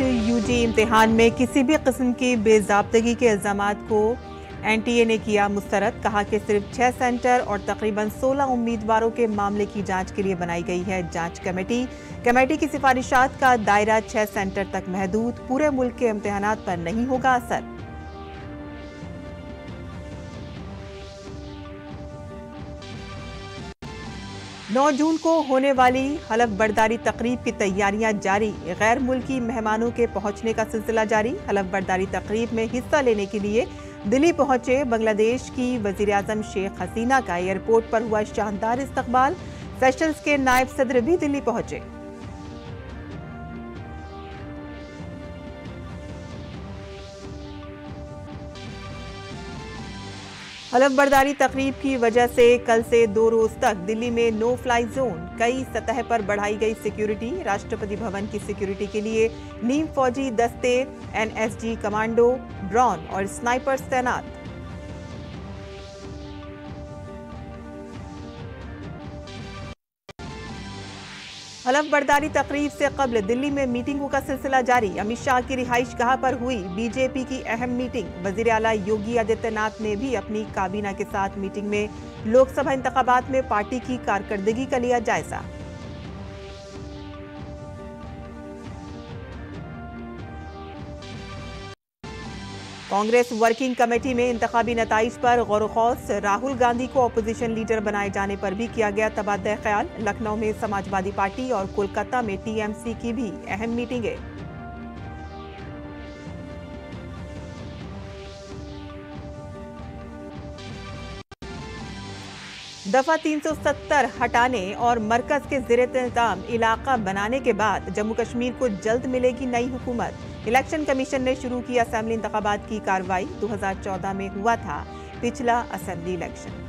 NEET UG इम्तहान में किसी भी कस्म की बेजाबतगी के इल्ज़ाम को एन टी ए ने किया मुस्तरद कहा कि सिर्फ छः सेंटर और तकरीबन सोलह उम्मीदवारों के मामले की जांच के लिए बनाई गई है जांच कमेटी कमेटी की सिफारिशात का दायरा छः सेंटर तक महदूद पूरे मुल्क के इम्तहान पर नहीं होगा असर 9 जून को होने वाली हलफ बर्दारी तकरीब की तैयारियां जारी गैर मुल्की मेहमानों के पहुंचने का सिलसिला जारी हलफ बर्दारी तकरीब में हिस्सा लेने के लिए दिल्ली पहुंचे बांग्लादेश की वजीर अजम शेख हसीना का एयरपोर्ट पर हुआ शानदार इस्तकबाल सेशंस के नायब सदर भी दिल्ली पहुंचे हलफ बर्दारी तकरीब की वजह से कल से दो रोज तक दिल्ली में नो फ्लाई जोन कई सतह पर बढ़ाई गई सिक्योरिटी राष्ट्रपति भवन की सिक्योरिटी के लिए नीम फौजी दस्ते एनएसजी कमांडो ड्रोन और स्नाइपर्स तैनात हलफ बर्दारी तकरीब से कबल दिल्ली में मीटिंगों का सिलसिला जारी अमित शाह की रिहाइश गाह पर हुई बीजेपी की अहम मीटिंग वजीर अला योगी आदित्यनाथ ने भी अपनी काबीना के साथ मीटिंग में लोकसभा इंतबात में पार्टी की कारकर्दगी का लिया जायजा कांग्रेस वर्किंग कमेटी में इंतबी नतज पर गौर खौस राहुल गांधी को अपोजिशन लीडर बनाए जाने पर भी किया गया तबादला ख्याल लखनऊ में समाजवादी पार्टी और कोलकाता में टीएमसी की भी अहम मीटिंगें दफ़ा 370 हटाने और मरकज़ के जर इंतजाम इलाका बनाने के बाद जम्मू कश्मीर को जल्द मिलेगी नई हुकूमत इलेक्शन कमीशन ने शुरू की असम्बली इंतबात की कार्रवाई 2014 में हुआ था पिछला असम्बली इलेक्शन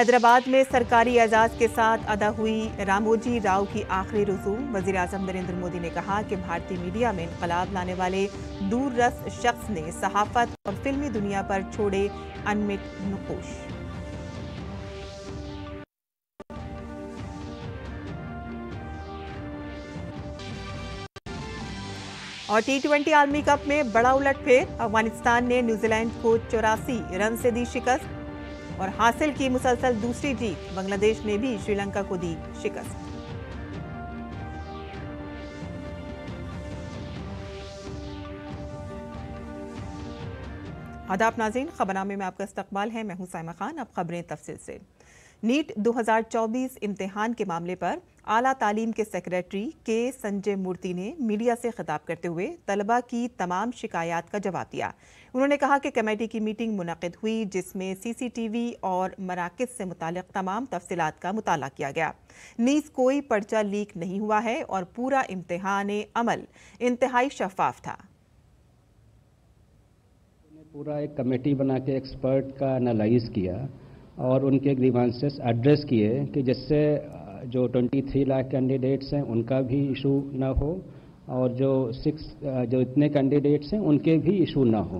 हैदराबाद में सरकारी एजाज के साथ अदा हुई रामोजी राव की आखिरी रसूम वजीर अजम नरेंद्र मोदी ने कहा कि भारतीय मीडिया में इनकलाब लाने वाले दूरस शख्स ने सहाफत और फिल्मी दुनिया पर छोड़े अनमिट नकोश और टी ट्वेंटी आर्मी कप में बड़ा उलट फेर अफगानिस्तान ने न्यूजीलैंड को चौरासी रन से दी शिकस्त और हासिल की मुसलसल दूसरी जीत बांग्लादेश ने भी श्रीलंका को दी शिकस्त आदाब नाजीन खबरनामे में आपका इस्तकबाल है मैं हूं साइमा खान अब खबरें तफसील से नीट 2024 इम्तिहान के मामले पर आला तालीम के सेक्रेटरी के संजय मूर्ति ने मीडिया से खिताब करते हुए तलबा की तमाम शिकायत का जवाब दिया उन्होंने कहा कि कमेटी की मीटिंग मुनद हुई जिसमें सीसीटीवी और मराकज से मुतल तमाम तफसलत का मुताल किया गया नीज कोई पर्चा लीक नहीं हुआ है और पूरा इम्तहान अमल इंतहाई शफाफ था पूरा एक कमेटी बना के एक्सपर्ट का एनालाइज किया और उनके ग्रीवांसेस एड्रेस किए कि जिससे जो 23 लाख कैंडिडेट्स हैं उनका भी इशू ना हो और जो सिक्स जो इतने कैंडिडेट्स हैं उनके भी इशू ना हो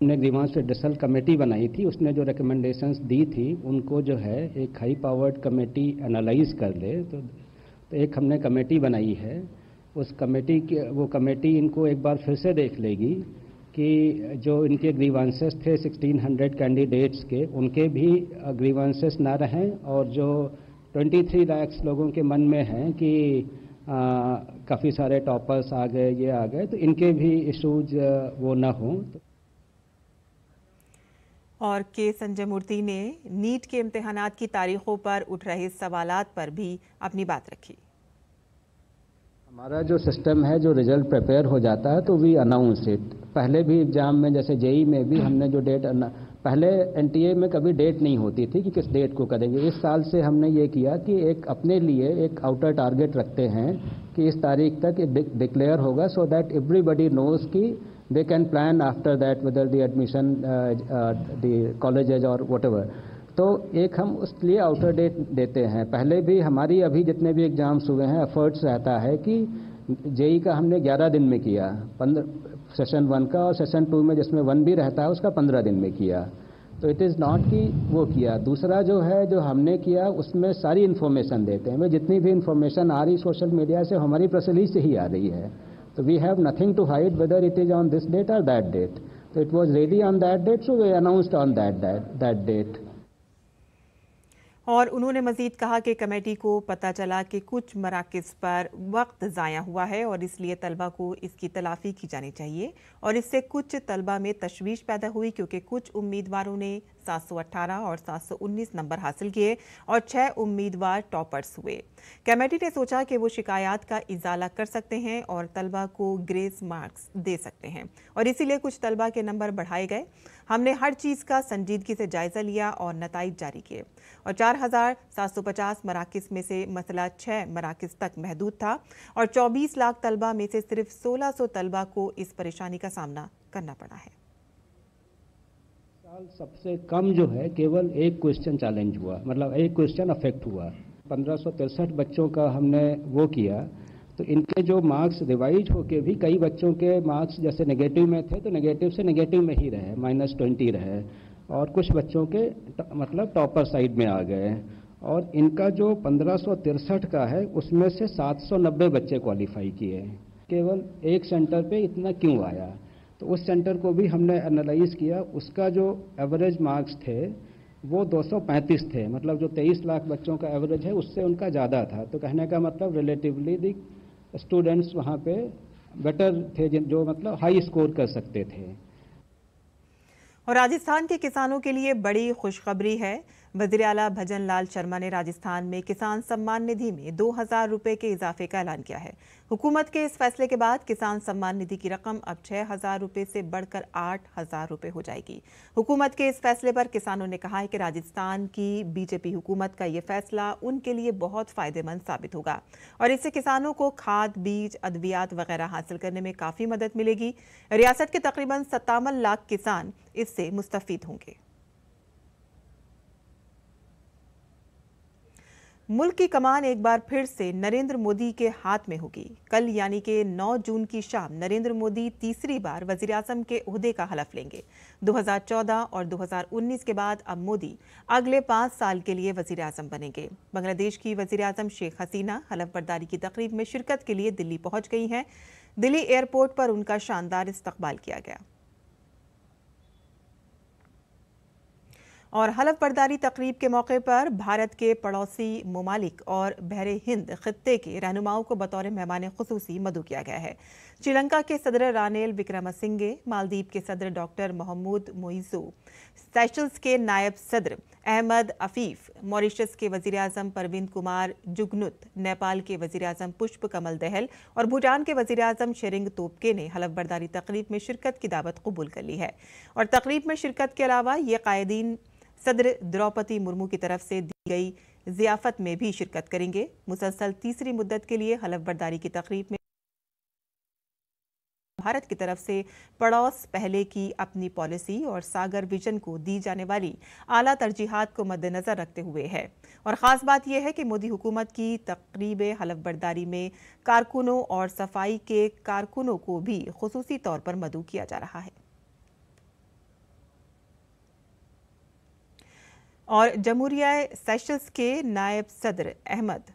हमने ग्रीवांस डिसल कमेटी बनाई थी उसने जो रिकमेंडेशंस दी थी उनको जो है एक हाई पावर्ड कमेटी एनालाइज कर ले तो, तो एक हमने कमेटी बनाई है उस कमेटी के वो कमेटी इनको एक बार फिर से देख लेगी कि जो इनके ग्रीवांसेस थे 1600 कैंडिडेट्स के उनके भी ग्रीवांसेस ना रहें और जो थ्री लैक्स लोगों के मन में हैं कि काफ़ी सारे टॉपर्स आ गए ये आ गए तो इनके भी इशूज वो ना हों तो और के संजय मूर्ति ने नीट के इम्तहान की तारीखों पर उठ रहे सवाल पर भी अपनी बात रखी हमारा जो सिस्टम है जो रिजल्ट प्रिपेयर हो जाता है तो वी अनाउंस इट पहले भी एग्ज़ाम में जैसे जेई में भी हमने जो डेट पहले एन में कभी डेट नहीं होती थी कि किस डेट को करेंगे इस साल से हमने ये किया कि एक अपने लिए एक आउटर टारगेट रखते हैं कि इस तारीख तक डिक्लेयर होगा सो दैट एवरीबडी नोज कि they can plan after that whether the admission the colleges और वट तो एक हम उस लिए आउटर डेट देते हैं पहले भी हमारी अभी जितने भी एग्ज़ाम्स हुए हैं एफर्ट्स रहता है कि जेई e का हमने 11 दिन में किया पंद्रह सेशन वन का और सेशन टू में जिसमें वन भी रहता है उसका पंद्रह दिन में किया तो इट इज़ नॉट कि वो किया दूसरा जो है जो हमने किया उसमें सारी इन्फॉर्मेशन देते हैं भाई जितनी भी इन्फॉर्मेशन आ रही सोशल मीडिया से हमारी प्रसली से ही आ रही है तो we have nothing to hide whether it is on this date और दैट डेट तो it was ready on that date so वे announced on that that that date और उन्होंने मजीद कहा कि कमेटी को पता चला कि कुछ मराकज़ पर वक्त ज़ाया हुआ है और इसलिए तलबा को इसकी तलाफी की जानी चाहिए और इससे कुछ तलबा में तशवीश पैदा हुई क्योंकि कुछ उम्मीदवारों ने 718 और 719 नंबर हासिल किए और छः उम्मीदवार टॉपर्स हुए कमेटी ने सोचा कि वो शिकायत का इजाला कर सकते हैं और तलबा को ग्रेस मार्क्स दे सकते हैं और इसीलिए कुछ तलबा के नंबर बढ़ाए गए हमने हर चीज़ का संजीदगी से जायज़ा लिया और नतज जारी किए और चार हजार सात सौ पचास मराकज़ में से मसला छः मराकज़ तक महदूद था और चौबीस लाख तलबा में से सिर्फ सौ तलबा को इस परेशानी का सामना करना पड़ा है सबसे कम जो है केवल एक क्वेश्चन चैलेंज हुआ मतलब एक क्वेश्चन अफेक्ट हुआ पंद्रह बच्चों का हमने वो किया तो इनके जो मार्क्स रिवाइज होके भी कई बच्चों के मार्क्स जैसे नेगेटिव में थे तो नेगेटिव से नेगेटिव में ही रहे माइनस ट्वेंटी रहे और कुछ बच्चों के मतलब टॉपर साइड में आ गए और इनका जो पंद्रह का है उसमें से 790 बच्चे क्वालिफाई किए केवल एक सेंटर पे इतना क्यों आया तो उस सेंटर को भी हमने एनालाइज किया उसका जो एवरेज मार्क्स थे वो 235 थे मतलब जो 23 लाख बच्चों का एवरेज है उससे उनका ज़्यादा था तो कहने का मतलब रिलेटिवली दी स्टूडेंट्स वहाँ पे बेटर थे जो मतलब हाई स्कोर कर सकते थे और राजस्थान के किसानों के लिए बड़ी खुशखबरी है वजीर अला भजन लाल शर्मा ने राजस्थान में किसान सम्मान निधि में दो हजार रुपये के इजाफे का ऐलान किया है हुकूमत के इस फैसले के बाद किसान सम्मान निधि की रकम अब छह हजार रुपये से बढ़कर आठ हजार रुपये हो जाएगी हुकूमत के इस फैसले पर किसानों ने कहा है कि राजस्थान की बीजेपी हुकूमत का ये फैसला उनके लिए बहुत फायदेमंद साबित होगा और इससे किसानों को खाद बीज अद्वियात वगैरह हासिल करने में काफ़ी मदद मिलेगी रियासत के तकरीबन सत्तावन लाख किसान इससे मुस्तफ़ होंगे मुल्क की कमान एक बार फिर से नरेंद्र मोदी के हाथ में होगी कल यानी कि 9 जून की शाम नरेंद्र मोदी तीसरी बार वजीर अजम के अहदे का हलफ लेंगे 2014 और 2019 के बाद अब मोदी अगले पाँच साल के लिए वजीर अजम बनेंगे बांग्लादेश की वजीर अजम शेख हसीना हलफ बर्दारी की तकरीब में शिरकत के लिए दिल्ली पहुँच गई हैं दिल्ली एयरपोर्ट पर उनका शानदार इस्तबाल किया गया और हलफ बर्दारी तकरीब के मौके पर भारत के पड़ोसी ममालिक और बहर हिंद खत्े के रहनुमाओं को बतौर मेहमान खसूसी मदु किया गया है श्रीलंका के सदर रानेल सिंगे मालदीप के सदर डॉक्टर मोहम्मद मोइजो सेशल्स के नायब सदर अहमद अफीफ मॉरिशस के वजीर अजम परविंद कुमार जुगनुत नेपाल के वजीर अजम पुष्प कमल दहल और भूटान के वजीर अजम शेरिंग तोपके ने हलफ बर्दारी तकरीब में शिरकत की दावत कबूल कर ली है और तकरीब में शिरकत के अलावा ये कायदीन सदर द्रौपदी मुर्मू की तरफ से दी गई जियाफत में भी शिरकत करेंगे मुसलसल तीसरी मुद्दत के लिए हलफबरदारी की तकरीब में भारत की तरफ से पड़ोस पहले की अपनी पॉलिसी और सागर विजन को दी जाने वाली आला तरजीहत को मद्देनजर रखते हुए है और ख़ास बात यह है कि मोदी हुकूमत की तकरीब हलफबरदारी में कारकुनों और सफाई के कारकुनों को भी खसूसी तौर पर मदू किया जा रहा है और जमहूरिया सेशल्स के नायब सदर अहमद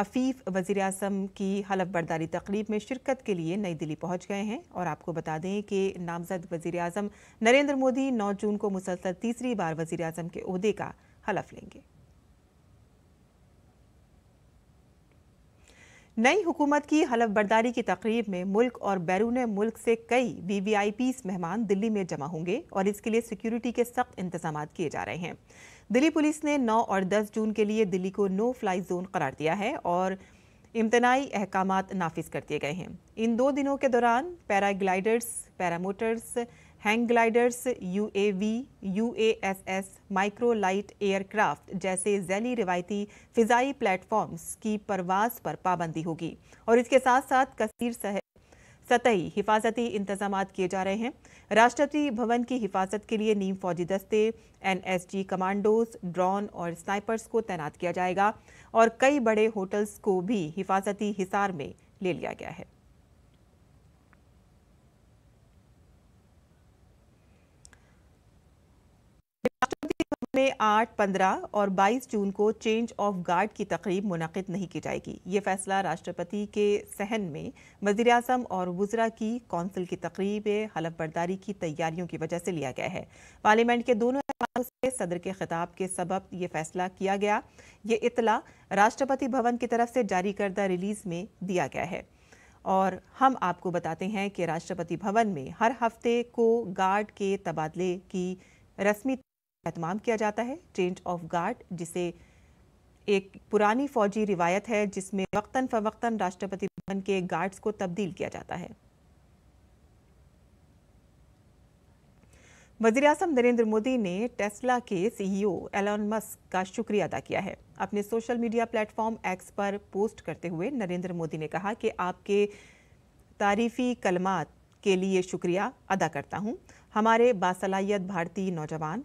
अफीफ वज़ी अजम की हलफ बर्दारी तकरीब में शिरकत के लिए नई दिल्ली पहुंच गए हैं और आपको बता दें कि नामजद वज़ी अजम नरेंद्र मोदी 9 जून को मुसलसल तीसरी बार वजीर अजम के अहदे का हलफ लेंगे नई हुकूमत की हलफ बर्दारी की तकरीब में मुल्क और बैरून मुल्क से कई वी वी आई पीस मेहमान दिल्ली में जमा होंगे और इसके लिए सिक्योरिटी के सख्त इंतजाम किए जा रहे हैं दिल्ली पुलिस ने 9 और 10 जून के लिए दिल्ली को नो फ्लाई जोन करार दिया है और इम्तनाई अहकाम नाफिज कर दिए गए हैं इन दो दिनों के दौरान paragliders paramotors hang gliders U A V U A S S microlight aircraft जैसे जैली रिवायती फ़िज़ाई प्लेटफॉर्म्स की परवाज पर पाबंदी होगी और इसके साथ साथ कसीर सतही हिफाजती इंतजाम किए जा रहे हैं राष्ट्रपति भवन की हिफाजत के लिए नीम फौजी दस्ते एनएसजी कमांडोज ड्रोन और स्नाइपर्स को तैनात किया जाएगा और कई बड़े होटल्स को भी हिफाजती हिसार में ले लिया गया है में 8, 15 और 22 जून को चेंज ऑफ गार्ड की तकरीब मुनद नहीं की जाएगी ये फैसला राष्ट्रपति के सहन में वजीर अजम और वज्रा की कौंसिल की तकरीब हलफ बर्दारी की तैयारियों की वजह से लिया गया है पार्लियामेंट के दोनों से सदर के खिताब के सबब ये फैसला किया गया ये इतला राष्ट्रपति भवन की तरफ से जारी करदा रिलीज में दिया गया है और हम आपको बताते हैं कि राष्ट्रपति भवन में हर हफ्ते को गार्ड के तबादले की रस्मी एहतमाम किया जाता है चेंज ऑफ गार्ड जिसे एक पुरानी फौजी रिवायत है जिसमें वक्तन फवक्तन राष्ट्रपति भवन के गार्ड्स को तब्दील किया जाता है वजीर अजम नरेंद्र मोदी ने टेस्ला के सीईओ एलोन मस्क का शुक्रिया अदा किया है अपने सोशल मीडिया प्लेटफॉर्म एक्स पर पोस्ट करते हुए नरेंद्र मोदी ने कहा कि आपके तारीफी कलमात के लिए शुक्रिया अदा करता हूं। हमारे बासलाहियत भारतीय नौजवान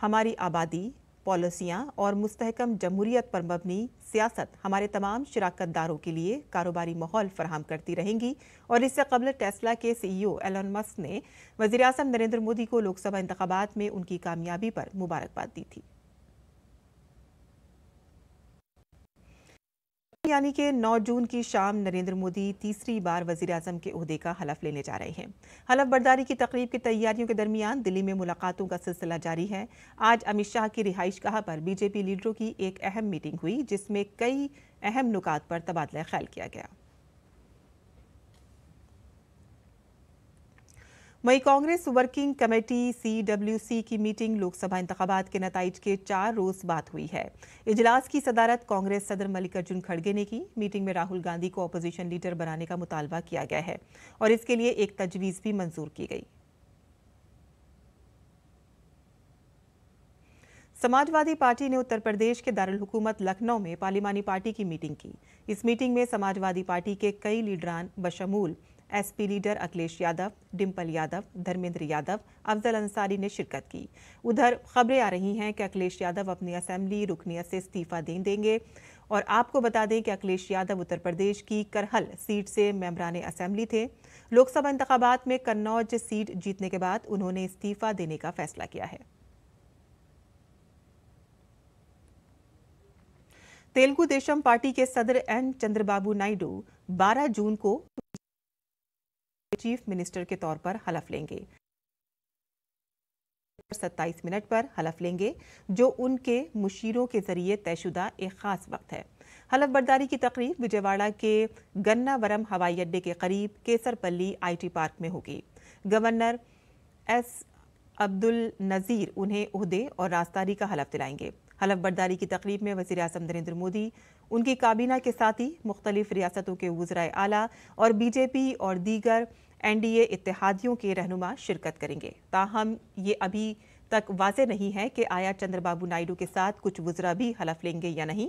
हमारी आबादी पॉलिसियाँ और मुस्तकम जमहूरियत पर मबनी सियासत हमारे तमाम शराकत दारों के लिए कारोबारी माहौल फराहम करती रहेंगी और इससे कबल टेस्ला के सी ई ओ एलन मस्क ने वजी अजम नरेंद्र मोदी को लोकसभा इंतबात में उनकी कामयाबी पर मुबारकबाद दी थी यानी कि 9 जून की शाम नरेंद्र मोदी तीसरी बार वजीर अजम के अहदे का हलफ लेने जा रहे हैं हलफ बर्दारी की तकरीब की तैयारियों के दरमियान दिल्ली में मुलाकातों का सिलसिला जारी है आज अमित शाह की रिहाइश गाह पर बीजेपी लीडरों की एक अहम मीटिंग हुई जिसमें कई अहम नुकात पर तबादला ख्याल किया गया वहीं कांग्रेस वर्किंग कमेटी सीडब्ल्यूसी की मीटिंग लोकसभा इंतबात के नतज के चार रोज बाद हुई है इजलास की सदारत कांग्रेस सदर मल्लिकार्जुन खड़गे ने की मीटिंग में राहुल गांधी को अपोजिशन लीडर बनाने का मुतालबा किया गया है और इसके लिए एक तजवीज़ भी मंजूर की गई समाजवादी पार्टी ने उत्तर प्रदेश के दारुल हुकूमत लखनऊ में पार्लिमानी पार्टी की मीटिंग की इस मीटिंग में समाजवादी पार्टी के कई लीडरान बशमूल एसपी लीडर अखिलेश यादव डिम्पल यादव धर्मेंद्र यादव अफजल अंसारी ने शिरकत की उधर खबरें आ रही हैं कि अखिलेश यादव अपनी असेंबली रुकनियत से इस्तीफा दे देंगे और आपको बता दें कि अखिलेश यादव उत्तर प्रदेश की करहल सीट से मेम्बरान असेंबली थे लोकसभा इंतबात में कन्नौज सीट जीतने के बाद उन्होंने इस्तीफा देने का फैसला किया है तेलुगु देशम पार्टी के सदर एन चंद्रबाबू नायडू 12 जून को चीफ मिनिस्टर के तौर पर हलफ लेंगे सत्ताईस मिनट पर हलफ लेंगे जो उनके मुशीरों के जरिए तयशुदा एक खास वक्त है हलफ बर्दारी की तकरीब विजयवाड़ा के गन्नावरम हवाई अड्डे के करीब केसरपल्ली आईटी पार्क में होगी गवर्नर एस अब्दुल नज़ीर उन्हें उहदे और राजदारी का हलफ दिलाएंगे हलफ बर्दारी की तकरीब में वजी अजम नरेंद्र मोदी उनकी काबीना के साथ ही मुख्तलिफ रियासतों के वज्राय आला और बीजेपी और दीगर एन डी एतिहादियों के रहनुमा शिरकत करेंगे ताहम ये अभी तक वाज नहीं है कि आया चंद्रबाबू नायडू के साथ कुछ वज्रा भी हलफ लेंगे या नहीं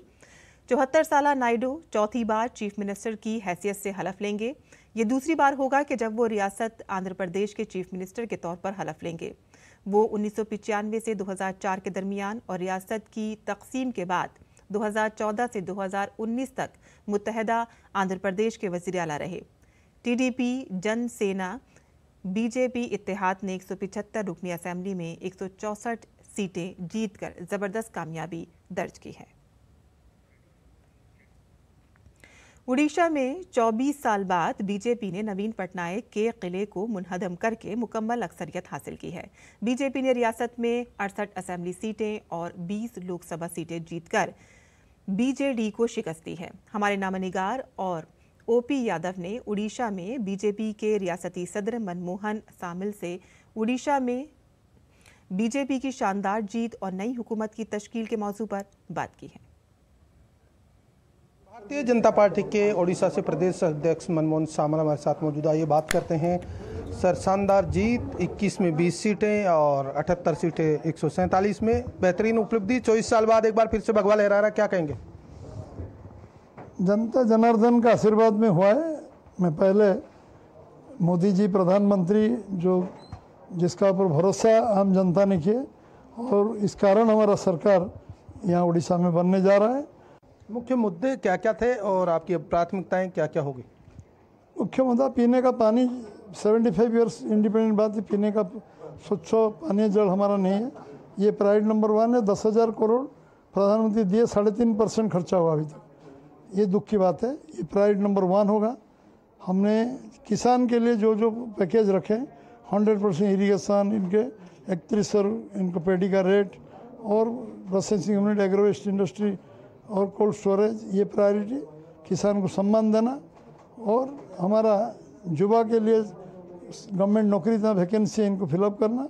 चौहत्तर साल नायडू चौथी बार चीफ मिनिस्टर की हैसियत से हलफ लेंगे ये दूसरी बार होगा कि जब वो रियासत आंध्र प्रदेश के चीफ मिनिस्टर के तौर पर हलफ लेंगे वो उन्नीस से 2004 के दरमियान और रियासत की तकसीम के बाद 2014 से 2019 तक मुतहदा आंध्र प्रदेश के वजीर अला रहे टीडीपी जन सेना बीजेपी इतिहाद ने 175 रुकनी असम्बली में एक सीटें जीतकर ज़बरदस्त कामयाबी दर्ज की है उड़ीसा में 24 साल बाद बीजेपी ने नवीन पटनायक के किले को मुनहदम करके मुकम्मल अक्सरियत हासिल की है बीजेपी ने रियासत में अड़सठ असेंबली सीटें और 20 लोकसभा सीटें जीतकर बीजेडी को शिकस्त दी है हमारे नामनिगार और ओपी यादव ने उड़ीसा में बीजेपी के रियासती सदर मनमोहन सामिल से उड़ीसा में बीजेपी की शानदार जीत और नई हुकूमत की तश्कील के मौजू पर बात की है भारतीय जनता पार्टी के ओडिशा से प्रदेश अध्यक्ष मनमोहन सामल हमारे साथ मौजूदा ये बात करते हैं सर शानदार जीत 21 में 20 सीटें और 78 सीटें एक में बेहतरीन उपलब्धि चौबीस साल बाद एक बार फिर से भगवा लहरा क्या कहेंगे जनता जनार्दन का आशीर्वाद में हुआ है मैं पहले मोदी जी प्रधानमंत्री जो जिसका ऊपर भरोसा आम जनता ने किया और इस कारण हमारा सरकार यहाँ उड़ीसा में बनने जा रहा है मुख्य मुद्दे क्या क्या थे और आपकी प्राथमिकताएं क्या क्या होगी मुख्य मुद्दा पीने का पानी 75 फाइव ईयर्स इंडिपेंडेंट बात पीने का स्वच्छ पानी जल हमारा नहीं है ये प्राइड नंबर वन है दस हज़ार करोड़ प्रधानमंत्री दिए साढ़े तीन परसेंट खर्चा हुआ अभी तक ये दुख की बात है ये प्राइड नंबर वन होगा हमने किसान के लिए जो जो पैकेज रखे हंड्रेड परसेंट इरीगेशन इनके इकतीस सौ इनको पेडी का रेट और प्रोसेसिंग यूनिट एग्रोवेस्ट इंडस्ट्री और कोल्ड स्टोरेज ये प्रायोरिटी किसान को सम्मान देना और हमारा युवा के लिए गवर्नमेंट नौकरी जहाँ वैकेंसी इनको फिलअप करना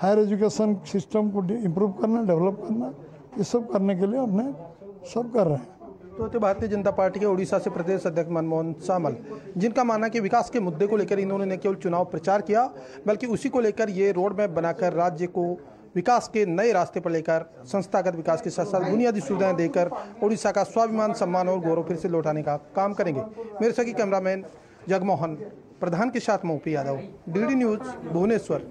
हायर एजुकेशन सिस्टम को इम्प्रूव करना डेवलप करना ये सब करने के लिए हमने सब कर रहे हैं तो थे तो भारतीय जनता पार्टी के उड़ीसा से प्रदेश अध्यक्ष मनमोहन सामल जिनका मानना कि विकास के मुद्दे को लेकर इन्होंने न केवल चुनाव प्रचार किया बल्कि उसी को लेकर ये रोड मैप बनाकर राज्य को विकास के नए रास्ते पर लेकर संस्थागत विकास के साथ साथ बुनियादी सुविधाएं देकर उड़ीसा का स्वाभिमान सम्मान और गौरव फिर से लौटाने का काम करेंगे मेरे सखी कैमरामैन जगमोहन प्रधान के साथ मोपी यादव डी न्यूज भुवनेश्वर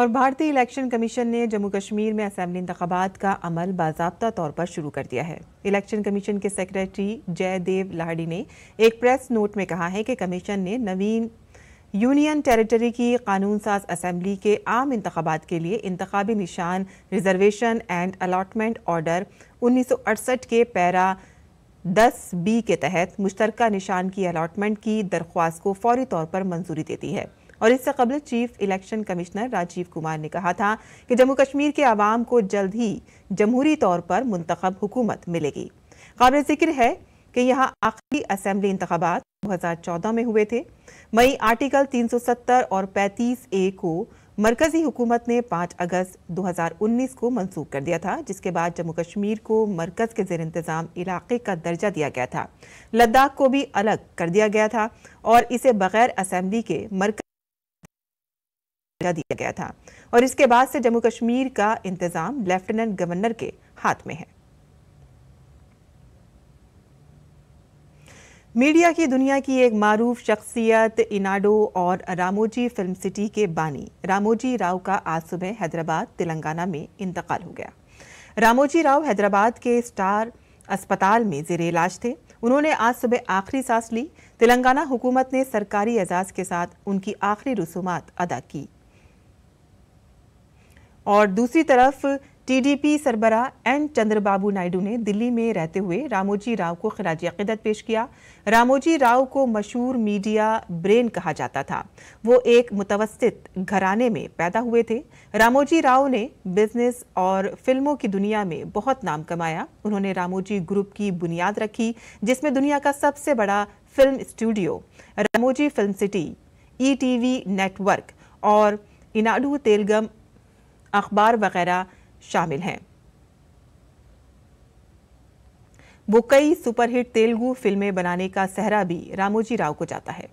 और भारतीय इलेक्शन कमीशन ने जम्मू कश्मीर में असम्बली इंतबात का अमल बाबा तौर पर शुरू कर दिया है इलेक्शन कमीशन के सेक्रेटरी जयदेव लाहड़ी ने एक प्रेस नोट में कहा है कि कमीशन ने नवीन यूनियन टेरिटरी की कानून साज असम्बली के आम इंतबात के लिए इंतबी निशान रिजर्वेशन एंड अलाटमेंट ऑर्डर उन्नीस सौ अड़सठ के पैरा दस बी के तहत मुश्तरक निशान की अलाटमेंट की दरख्वास्त को फौरी तौर पर मंजूरी देती है और इससे कबल chief election commissioner Rajiv Kumar ने कहा था कि जम्मू कश्मीर के आवाम को जल्द ही जमहूरी तौर पर मुंतब हुकूमत मिलेगी काबिल जिक्र है कि यहाँ आखिरी असेंबली इंतबात 2014 में हुए थे मई आर्टिकल 370 और 35 ए को मरकजी हुकूमत ने 5 अगस्त 2019 को मंसूख कर दिया था जिसके बाद जम्मू कश्मीर को मरकज़ के जेर इंतज़ाम इलाके का दर्जा दिया गया था लद्दाख को भी अलग कर दिया गया था और इसे बगैर असेंबली के मरकज दिया गया था और इसके बाद से जम्मू कश्मीर का इंतज़ाम लेफ्टिनेंट गवर्नर के हाथ में है मीडिया की दुनिया की एक मारूफ शख्सियत इनाडो और रामोजी फिल्म सिटी के बानी रामोजी राव का आज सुबह हैदराबाद तेलंगाना में इंतकाल हो गया रामोजी राव हैदराबाद के स्टार अस्पताल में जेर इलाज थे उन्होंने आज सुबह आखिरी सांस ली तेलंगाना हुकूमत ने सरकारी एजाज के साथ उनकी आखिरी रसूमात अदा की और दूसरी तरफ टीडीपी सरबरा एन चंद्रबाबू नायडू ने दिल्ली में रहते हुए रामोजी राव को खराज अकीदत पेश किया रामोजी राव को मशहूर मीडिया ब्रेन कहा जाता था वो एक मुतवस्त घराने में पैदा हुए थे रामोजी राव ने बिजनेस और फिल्मों की दुनिया में बहुत नाम कमाया उन्होंने रामोजी ग्रुप की बुनियाद रखी जिसमें दुनिया का सबसे बड़ा film studio Ramoji film city E network और इनाडू तेलगम अखबार वगैरह शामिल हैं वो कई सुपरहिट तेलुगु फिल्में बनाने का सहरा भी रामोजी राव को जाता है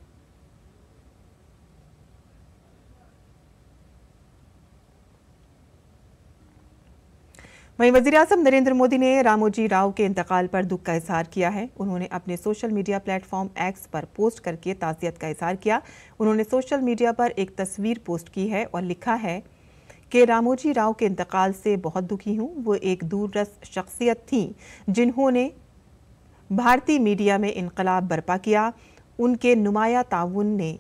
वहीं वजीर अजम नरेंद्र मोदी ने रामोजी राव के इंतकाल पर दुख का इजहार किया है उन्होंने अपने सोशल मीडिया प्लेटफॉर्म एक्स पर पोस्ट करके ताज़ियत का इजहार किया उन्होंने सोशल मीडिया पर एक तस्वीर पोस्ट की है और लिखा है के रामोजी राव के इंतकाल से बहुत दुखी हूँ वो एक दूरस शख्सियत थी जिन्होंने भारतीय मीडिया में इनकलाब बर्पा किया उनके नुमाया ताउन ने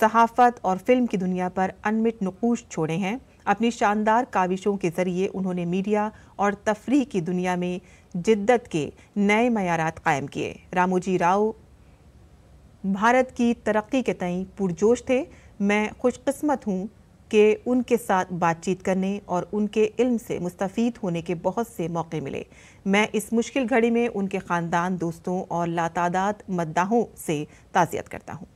सहाफ़त और फिल्म की दुनिया पर अनमिट नकूश छोड़े हैं अपनी शानदार काविशों के ज़रिए उन्होंने मीडिया और तफरी की दुनिया में जिद्दत के नए मैारात कायम किए रामोजी राव भारत की तरक्की के तई पुरजोश थे मैं खुशकस्मत हूँ कि उनके साथ बातचीत करने और उनके इल्म से मुस्तफ़ होने के बहुत से मौके मिले मैं इस मुश्किल घड़ी में उनके ख़ानदान दोस्तों और लातादात मद्दाहों से ताज़ियत करता हूँ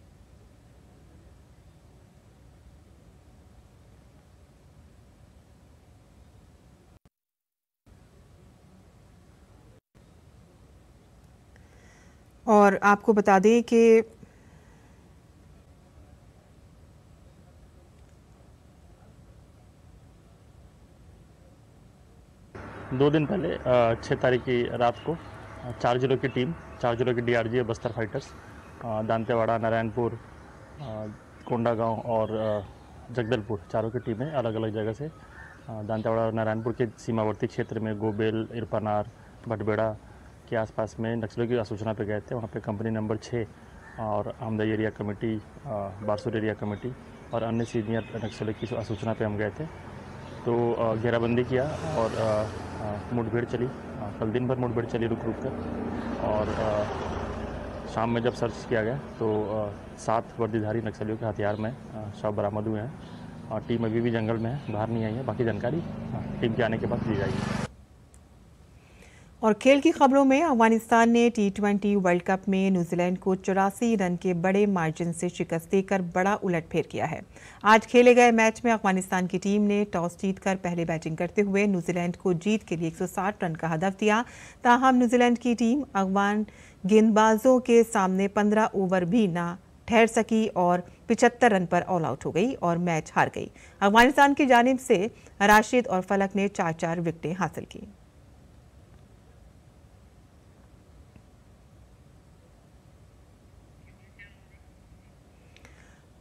और आपको बता दें कि दो दिन पहले छः तारीख की रात को चार जिलों की टीम चार जिलों की डीआरजी बस्तर फाइटर्स दांतेवाड़ा नारायणपुर कोंडागांव और जगदलपुर चारों की टीमें अलग अलग जगह से दांतेवाड़ा और नारायणपुर के सीमावर्ती क्षेत्र में गोबेल इरपनार भटबेड़ा के आसपास में नक्सलों की आसूचना पे गए थे वहाँ पे कंपनी नंबर छः और Amdai area committee Barsur area committee और अन्य सीनियर नक्सलों की आसूचना पर हम गए थे तो घेराबंदी किया और हाँ, मुठभेड़ चली हाँ, कल दिन भर मुठभेड़ चली रुक रुक कर और शाम में जब सर्च किया गया तो सात वर्दीधारी नक्सलियों के हथियार में शव बरामद हुए हैं और टीम अभी भी जंगल में है बाहर नहीं आई है बाकी जानकारी टीम हाँ, के आने के बाद दी जाएगी और खेल की खबरों में अफगानिस्तान ने टी ट्वेंटी वर्ल्ड कप में न्यूजीलैंड को चौरासी रन के बड़े मार्जिन से शिकस्त देकर बड़ा उलटफेर किया है आज खेले गए मैच में अफगानिस्तान की टीम ने टॉस जीतकर पहले बैटिंग करते हुए न्यूजीलैंड को जीत के लिए 160 रन का हदफ दिया ताहम न्यूजीलैंड की टीम अफगान गेंदबाजों के सामने पंद्रह ओवर भी ना ठहर सकी और पिचहत्तर रन पर ऑल आउट हो गई और मैच हार गई अफगानिस्तान की जानब से राशिद और फलक ने चार चार विकटें हासिल की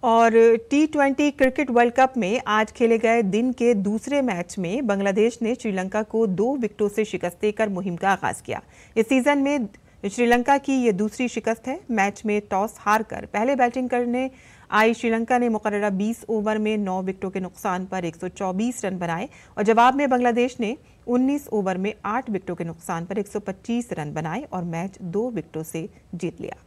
और T twenty cricket world cup में आज खेले गए दिन के दूसरे मैच में बांग्लादेश ने श्रीलंका को दो विकेटों से शिकस्त देकर मुहिम का आगाज किया इस सीजन में श्रीलंका की यह दूसरी शिकस्त है मैच में टॉस हार कर पहले बैटिंग करने आई श्रीलंका ने मुकर्रा 20 ओवर में 9 विकेटों के नुकसान पर 124 रन बनाए और जवाब में बांग्लादेश ने 19 ओवर में 8 विकेटों के नुकसान पर 125 रन बनाए और मैच दो विकेटों से जीत लिया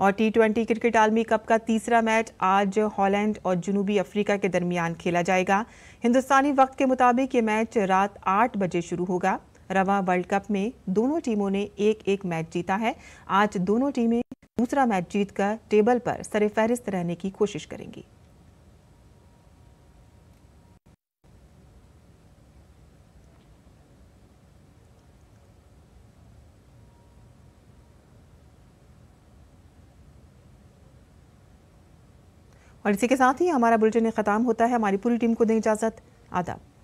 और टी ट्वेंटी क्रिकेट आलमी कप का तीसरा मैच आज हॉलैंड और जुनूबी अफ्रीका के दरमियान खेला जाएगा हिंदुस्तानी वक्त के मुताबिक ये मैच रात आठ बजे शुरू होगा रवा वर्ल्ड कप में दोनों टीमों ने एक एक मैच जीता है आज दोनों टीमें दूसरा मैच जीतकर टेबल पर सरफहरिस्त रहने की कोशिश करेंगी और इसी के साथ ही हमारा बुलेटिन ख़त्म होता है हमारी पूरी टीम को दें इजाज़त आदाब